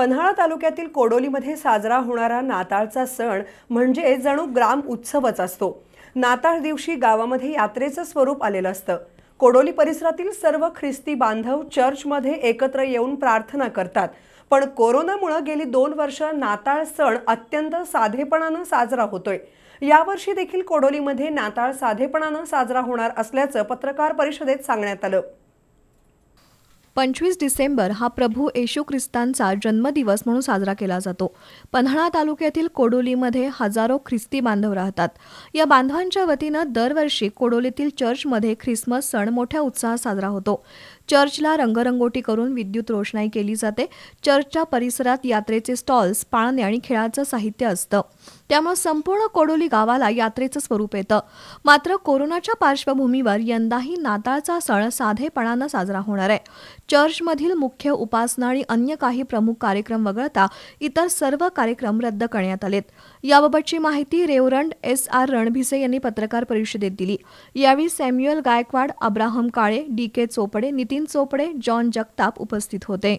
पन्हाळा तालुक्यातील कोडोलीमध्ये साजरा होणारा नाताळचा सण म्हणजे जणू ग्राम उत्सवच असतो नाताळ दिवशी गावामध्ये यात्रेचं स्वरूप आलेलं असतं कोडोली परिसरातील सर्व ख्रिस्ती बांधव चर्चमध्ये एकत्र येऊन प्रार्थना करतात पण कोरोनामुळं गेली दोन वर्ष नाताळ सण अत्यंत साधेपणानं साजरा होतोय यावर्षी देखील कोडोलीमध्ये नाताळ साधेपणानं साजरा होणार असल्याचं पत्रकार परिषदेत सांगण्यात आलं पंचवीस डिसेंबर हा प्रभू येशू ख्रिस्तांचा जन्मदिवस म्हणून साजरा केला जातो पन्हाळा तालुक्यातील कोडोलीमध्ये हजारो ख्रिस्ती बांधव राहतात या बांधवांच्या वतीनं दरवर्षी कोडोलीतील चर्चमध्ये ख्रिसमस सण मोठ्या उत्साहात साजरा होतो चर्चला रंगरंगोटी करून विद्युत रोषणाई केली जाते चर्चच्या परिसरात यात्रेचे स्टॉल्स पाळणे आणि खेळाचं साहित्य असतं त्यामुळे संपूर्ण कोडोली गावाला यात्रेचं स्वरूप येतं मात्र कोरोनाच्या पार्श्वभूमीवर यंदाही नाताळचा सण साधेपणानं साजरा होणार आहे चर्चमधील मुख्य उपासना आणि अन्य काही प्रमुख कार्यक्रम वगळता इतर सर्व कार्यक्रम रद्द करण्यात आलेत याबाबतची माहिती रेवरंड एस आर रणभिसे यांनी पत्रकार परिषदेत दिली यावेळी Samuel Gaikwad Abraham Kale D K Chopde Nitin Chopde John Jagtap उपस्थित होते